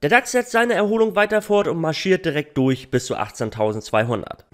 Der DAX setzt seine Erholung weiter fort und marschiert direkt durch bis zu 18.200.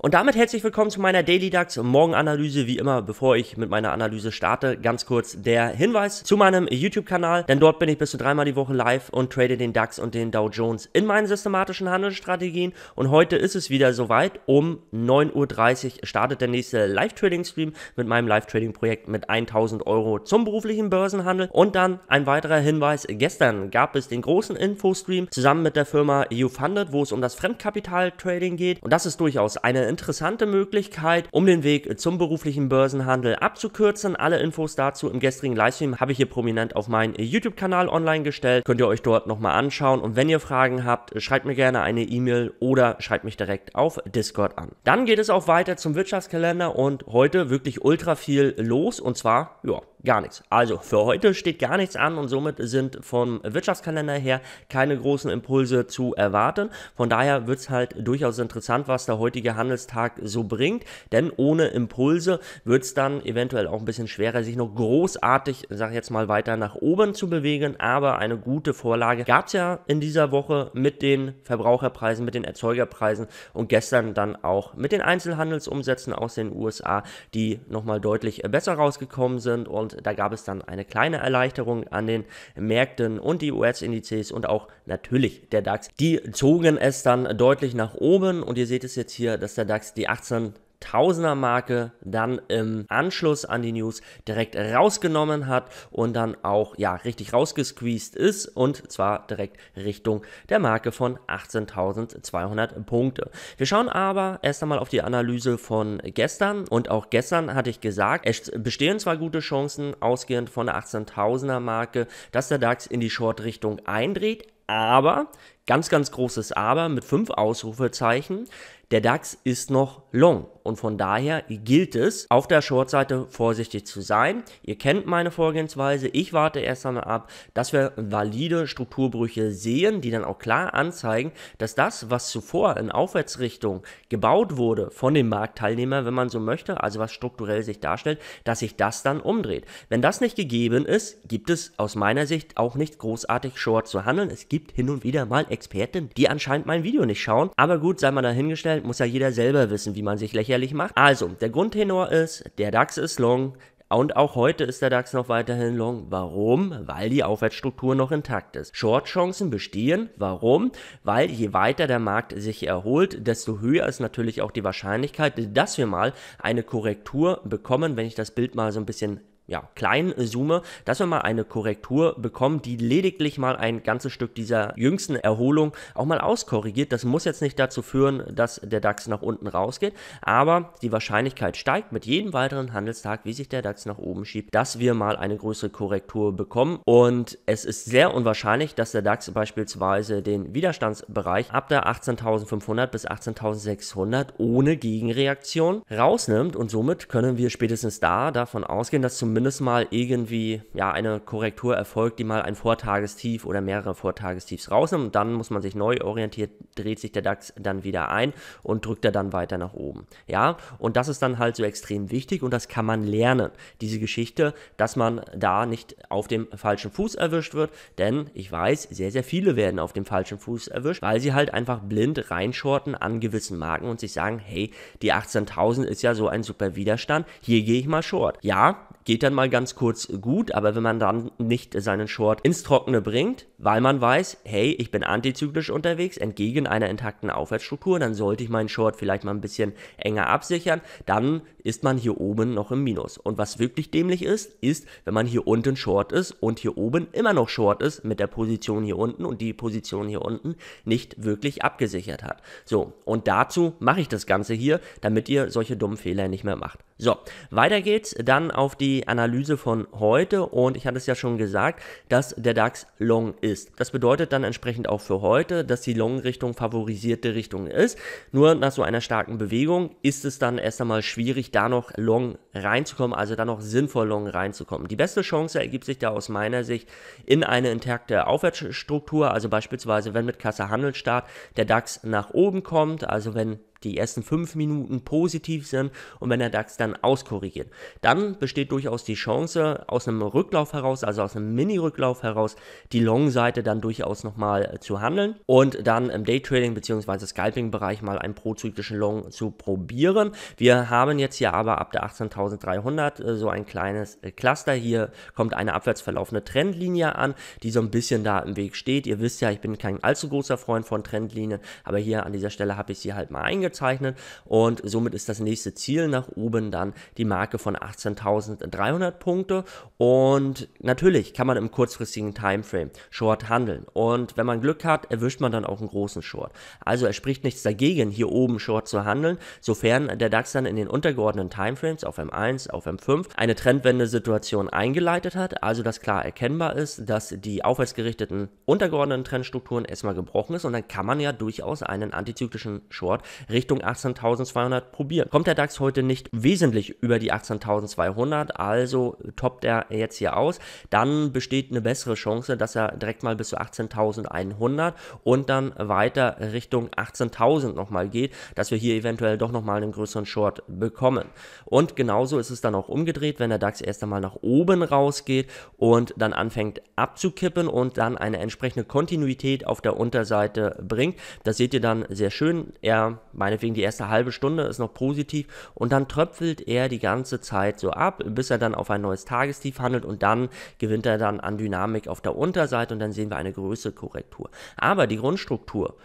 Und damit herzlich willkommen zu meiner Daily DAX Morgenanalyse. Wie immer, bevor ich mit meiner Analyse starte, ganz kurz der Hinweis zu meinem YouTube-Kanal, denn dort bin ich bis zu dreimal die Woche live und trade den DAX und den Dow Jones in meinen systematischen Handelsstrategien. Und heute ist es wieder soweit. Um 9.30 Uhr startet der nächste Live-Trading-Stream mit meinem Live-Trading-Projekt mit 1000 Euro zum beruflichen Börsenhandel. Und dann ein weiterer Hinweis. Gestern gab es den großen Infostream zusammen mit der Firma YouFunded, wo es um das Fremdkapital-Trading geht. Und das ist durchaus eine interessante Möglichkeit, um den Weg zum beruflichen Börsenhandel abzukürzen. Alle Infos dazu im gestrigen Livestream habe ich hier prominent auf meinen YouTube-Kanal online gestellt. Könnt ihr euch dort nochmal anschauen. Und wenn ihr Fragen habt, schreibt mir gerne eine E-Mail oder schreibt mich direkt auf Discord an. Dann geht es auch weiter zum Wirtschaftskalender und heute wirklich ultra viel los und zwar, ja, gar nichts. Also für heute steht gar nichts an und somit sind vom Wirtschaftskalender her keine großen Impulse zu erwarten. Von daher wird es halt durchaus interessant, was der heutige Handelstag so bringt, denn ohne Impulse wird es dann eventuell auch ein bisschen schwerer, sich noch großartig, sag ich jetzt mal, weiter nach oben zu bewegen. Aber eine gute Vorlage gab es ja in dieser Woche mit den Verbraucherpreisen, mit den Erzeugerpreisen und gestern dann auch mit den Einzelhandelsumsätzen aus den USA, die nochmal deutlich besser rausgekommen sind und und da gab es dann eine kleine Erleichterung an den Märkten und die US-Indizes und auch natürlich der DAX. Die zogen es dann deutlich nach oben und ihr seht es jetzt hier, dass der DAX die 18 Tausender-Marke dann im Anschluss an die News direkt rausgenommen hat und dann auch ja richtig rausgesqueezed ist und zwar direkt Richtung der Marke von 18.200 Punkte. Wir schauen aber erst einmal auf die Analyse von gestern und auch gestern hatte ich gesagt, es bestehen zwar gute Chancen ausgehend von der 18.000er Marke, dass der DAX in die Short-Richtung eindreht, aber Ganz, ganz großes Aber mit fünf Ausrufezeichen. Der DAX ist noch long und von daher gilt es, auf der Shortseite vorsichtig zu sein. Ihr kennt meine Vorgehensweise. Ich warte erst einmal ab, dass wir valide Strukturbrüche sehen, die dann auch klar anzeigen, dass das, was zuvor in Aufwärtsrichtung gebaut wurde von dem Marktteilnehmer, wenn man so möchte, also was strukturell sich darstellt, dass sich das dann umdreht. Wenn das nicht gegeben ist, gibt es aus meiner Sicht auch nicht großartig Short zu handeln. Es gibt hin und wieder mal Experten, die anscheinend mein Video nicht schauen. Aber gut, sei mal dahingestellt, muss ja jeder selber wissen, wie man sich lächerlich macht. Also, der Grundtenor ist, der DAX ist long, und auch heute ist der DAX noch weiterhin long. Warum? Weil die Aufwärtsstruktur noch intakt ist. Shortchancen bestehen. Warum? Weil je weiter der Markt sich erholt, desto höher ist natürlich auch die Wahrscheinlichkeit, dass wir mal eine Korrektur bekommen, wenn ich das Bild mal so ein bisschen ja, kleinen Summe, äh, dass wir mal eine Korrektur bekommen, die lediglich mal ein ganzes Stück dieser jüngsten Erholung auch mal auskorrigiert. Das muss jetzt nicht dazu führen, dass der DAX nach unten rausgeht, aber die Wahrscheinlichkeit steigt mit jedem weiteren Handelstag, wie sich der DAX nach oben schiebt, dass wir mal eine größere Korrektur bekommen. Und es ist sehr unwahrscheinlich, dass der DAX beispielsweise den Widerstandsbereich ab der 18.500 bis 18.600 ohne Gegenreaktion rausnimmt und somit können wir spätestens da davon ausgehen, dass zumindest zumindest mal irgendwie ja, eine Korrektur erfolgt, die mal ein Vortagestief oder mehrere Vortagestiefs rausnimmt. Und dann muss man sich neu orientieren, dreht sich der DAX dann wieder ein und drückt er dann weiter nach oben. Ja, und das ist dann halt so extrem wichtig und das kann man lernen. Diese Geschichte, dass man da nicht auf dem falschen Fuß erwischt wird, denn ich weiß, sehr, sehr viele werden auf dem falschen Fuß erwischt, weil sie halt einfach blind reinschorten an gewissen Marken und sich sagen, hey, die 18.000 ist ja so ein super Widerstand, hier gehe ich mal short. Ja, geht dann mal ganz kurz gut, aber wenn man dann nicht seinen Short ins Trockene bringt, weil man weiß, hey, ich bin antizyklisch unterwegs, entgegen einer intakten Aufwärtsstruktur, dann sollte ich meinen Short vielleicht mal ein bisschen enger absichern, dann ist man hier oben noch im Minus. Und was wirklich dämlich ist, ist, wenn man hier unten Short ist und hier oben immer noch Short ist mit der Position hier unten und die Position hier unten nicht wirklich abgesichert hat. So, und dazu mache ich das Ganze hier, damit ihr solche dummen Fehler nicht mehr macht. So, weiter geht's dann auf die Analyse von heute und ich hatte es ja schon gesagt, dass der DAX long ist. Das bedeutet dann entsprechend auch für heute, dass die Long-Richtung favorisierte Richtung ist. Nur nach so einer starken Bewegung ist es dann erst einmal schwierig, da noch long reinzukommen, also da noch sinnvoll long reinzukommen. Die beste Chance ergibt sich da aus meiner Sicht in eine intakte Aufwärtsstruktur, also beispielsweise wenn mit Kasse Handelsstart der DAX nach oben kommt, also wenn die ersten fünf Minuten positiv sind und wenn der DAX dann auskorrigiert, dann besteht durchaus die Chance, aus einem Rücklauf heraus, also aus einem Mini-Rücklauf heraus, die Long-Seite dann durchaus nochmal äh, zu handeln und dann im Daytrading bzw. Scalping-Bereich mal einen prozyklischen Long zu probieren. Wir haben jetzt hier aber ab der 18.300 äh, so ein kleines äh, Cluster. Hier kommt eine abwärts verlaufende Trendlinie an, die so ein bisschen da im Weg steht. Ihr wisst ja, ich bin kein allzu großer Freund von Trendlinien, aber hier an dieser Stelle habe ich sie halt mal eingeschaltet angezeichnet und somit ist das nächste Ziel nach oben dann die Marke von 18.300 Punkte und natürlich kann man im kurzfristigen Timeframe Short handeln und wenn man Glück hat, erwischt man dann auch einen großen Short. Also es spricht nichts dagegen, hier oben Short zu handeln, sofern der DAX dann in den untergeordneten Timeframes auf M1, auf M5 eine Trendwende-Situation eingeleitet hat, also dass klar erkennbar ist, dass die aufwärtsgerichteten untergeordneten Trendstrukturen erstmal gebrochen ist und dann kann man ja durchaus einen antizyklischen Short Richtung 18.200 probieren. Kommt der DAX heute nicht wesentlich über die 18.200, also toppt er jetzt hier aus, dann besteht eine bessere Chance, dass er direkt mal bis zu 18.100 und dann weiter Richtung 18.000 nochmal geht, dass wir hier eventuell doch nochmal einen größeren Short bekommen. Und genauso ist es dann auch umgedreht, wenn der DAX erst einmal nach oben rausgeht und dann anfängt abzukippen und dann eine entsprechende Kontinuität auf der Unterseite bringt. Das seht ihr dann sehr schön. Er meint meinetwegen die erste halbe Stunde ist noch positiv und dann tröpfelt er die ganze Zeit so ab, bis er dann auf ein neues Tagestief handelt und dann gewinnt er dann an Dynamik auf der Unterseite und dann sehen wir eine größere Korrektur. Aber die Grundstruktur,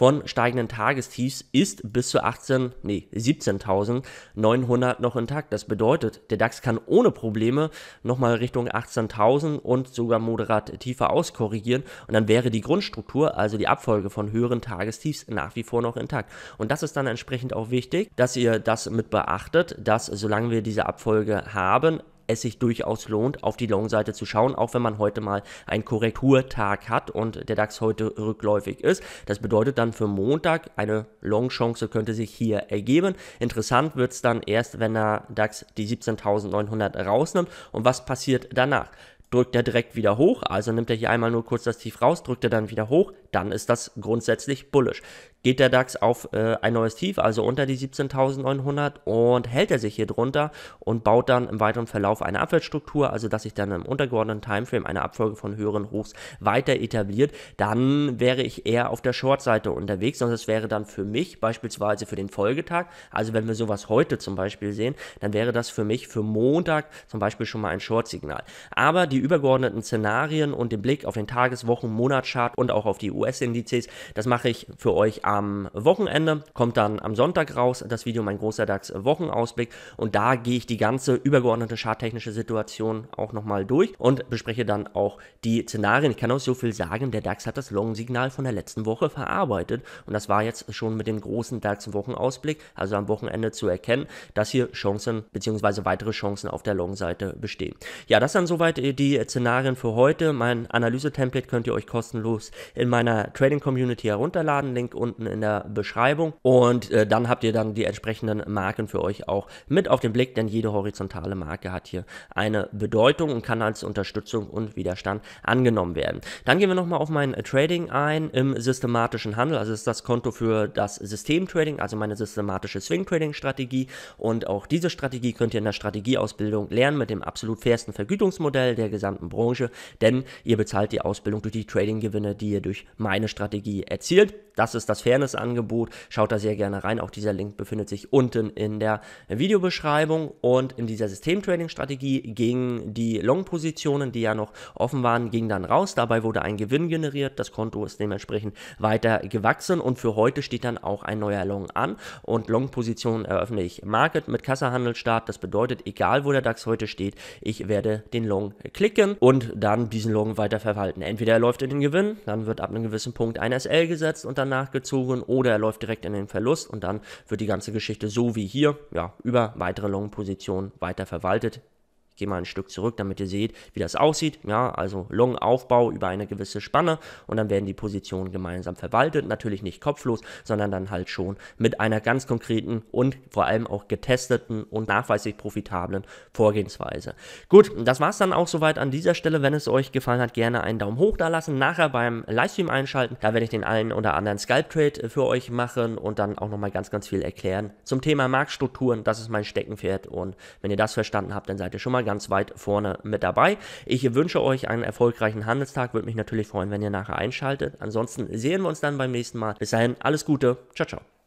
von steigenden Tagestiefs ist bis zu 18, nee, 17.900 noch intakt. Das bedeutet, der DAX kann ohne Probleme nochmal Richtung 18.000 und sogar moderat tiefer auskorrigieren und dann wäre die Grundstruktur, also die Abfolge von höheren Tagestiefs nach wie vor noch intakt. Und das ist dann entsprechend auch wichtig, dass ihr das mit beachtet, dass solange wir diese Abfolge haben, es sich durchaus lohnt, auf die Long-Seite zu schauen, auch wenn man heute mal einen Korrekturtag hat und der DAX heute rückläufig ist. Das bedeutet dann für Montag, eine Long-Chance könnte sich hier ergeben. Interessant wird es dann erst, wenn der DAX die 17.900 rausnimmt. Und was passiert danach? drückt er direkt wieder hoch, also nimmt er hier einmal nur kurz das Tief raus, drückt er dann wieder hoch, dann ist das grundsätzlich bullisch geht der DAX auf äh, ein neues Tief, also unter die 17.900 und hält er sich hier drunter und baut dann im weiteren Verlauf eine Abwärtsstruktur, also dass sich dann im untergeordneten Timeframe eine Abfolge von höheren Hochs weiter etabliert, dann wäre ich eher auf der Short-Seite unterwegs, sonst das wäre dann für mich beispielsweise für den Folgetag, also wenn wir sowas heute zum Beispiel sehen, dann wäre das für mich für Montag zum Beispiel schon mal ein Short-Signal. Aber die übergeordneten Szenarien und den Blick auf den Tages-, Wochen-, Monatschart und auch auf die US-Indizes, das mache ich für euch ab am Wochenende, kommt dann am Sonntag raus, das Video, mein großer DAX Wochenausblick. Und da gehe ich die ganze übergeordnete charttechnische Situation auch nochmal durch und bespreche dann auch die Szenarien. Ich kann auch so viel sagen, der DAX hat das Long-Signal von der letzten Woche verarbeitet. Und das war jetzt schon mit dem großen DAX-Wochenausblick, also am Wochenende zu erkennen, dass hier Chancen bzw. weitere Chancen auf der Long-Seite bestehen. Ja, das sind soweit äh, die Szenarien für heute. Mein Analyse-Template könnt ihr euch kostenlos in meiner Trading-Community herunterladen. Link unten unten in der Beschreibung. Und äh, dann habt ihr dann die entsprechenden Marken für euch auch mit auf den Blick, denn jede horizontale Marke hat hier eine Bedeutung und kann als Unterstützung und Widerstand angenommen werden. Dann gehen wir nochmal auf mein Trading ein im systematischen Handel. Also ist das Konto für das Systemtrading, also meine systematische Swing-Trading-Strategie. Und auch diese Strategie könnt ihr in der Strategieausbildung lernen mit dem absolut fairsten Vergütungsmodell der gesamten Branche, denn ihr bezahlt die Ausbildung durch die Trading-Gewinne, die ihr durch meine Strategie erzielt. Das ist das faire faires Angebot. Schaut da sehr gerne rein. Auch dieser Link befindet sich unten in der Videobeschreibung. Und in dieser Systemtrading-Strategie gingen die Long-Positionen, die ja noch offen waren, gingen dann raus. Dabei wurde ein Gewinn generiert. Das Konto ist dementsprechend weiter gewachsen. Und für heute steht dann auch ein neuer Long an. Und Long-Positionen eröffne ich Market mit Kassahandelstart. Das bedeutet, egal wo der DAX heute steht, ich werde den Long klicken und dann diesen Long weiter verwalten. Entweder er läuft in den Gewinn, dann wird ab einem gewissen Punkt ein SL gesetzt und danach gezogen gezogen oder er läuft direkt in den Verlust und dann wird die ganze Geschichte so wie hier ja, über weitere Long-Positionen weiter verwaltet gehe mal ein Stück zurück, damit ihr seht, wie das aussieht. Ja, also Lungenaufbau über eine gewisse Spanne und dann werden die Positionen gemeinsam verwaltet. Natürlich nicht kopflos, sondern dann halt schon mit einer ganz konkreten und vor allem auch getesteten und nachweislich profitablen Vorgehensweise. Gut, das war es dann auch soweit an dieser Stelle. Wenn es euch gefallen hat, gerne einen Daumen hoch da lassen. Nachher beim Livestream einschalten, da werde ich den einen oder anderen Scalp-Trade äh, für euch machen und dann auch nochmal ganz, ganz viel erklären zum Thema Marktstrukturen. Das ist mein Steckenpferd und wenn ihr das verstanden habt, dann seid ihr schon mal ganz ganz weit vorne mit dabei. Ich wünsche euch einen erfolgreichen Handelstag, würde mich natürlich freuen, wenn ihr nachher einschaltet. Ansonsten sehen wir uns dann beim nächsten Mal. Bis dahin, alles Gute, ciao, ciao.